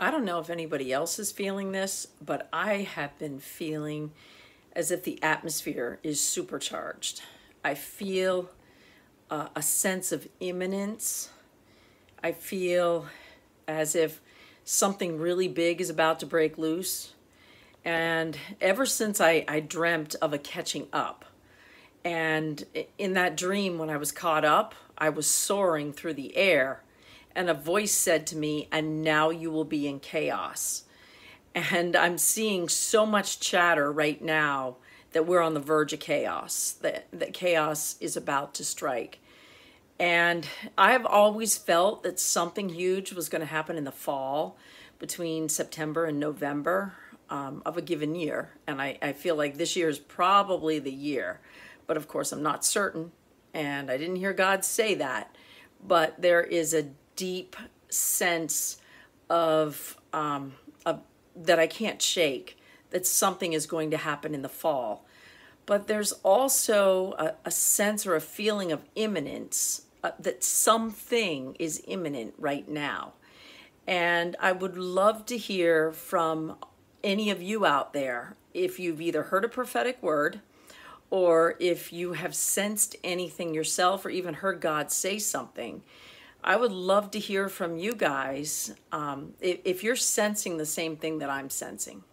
I don't know if anybody else is feeling this, but I have been feeling as if the atmosphere is supercharged. I feel uh, a sense of imminence. I feel as if something really big is about to break loose. And ever since I, I dreamt of a catching up, and in that dream, when I was caught up, I was soaring through the air and a voice said to me, And now you will be in chaos. And I'm seeing so much chatter right now that we're on the verge of chaos, that, that chaos is about to strike. And I have always felt that something huge was going to happen in the fall between September and November um, of a given year. And I, I feel like this year is probably the year. But of course, I'm not certain. And I didn't hear God say that. But there is a deep sense of, um, of that I can't shake, that something is going to happen in the fall. But there's also a, a sense or a feeling of imminence, uh, that something is imminent right now. And I would love to hear from any of you out there if you've either heard a prophetic word or if you have sensed anything yourself or even heard God say something I would love to hear from you guys um, if, if you're sensing the same thing that I'm sensing.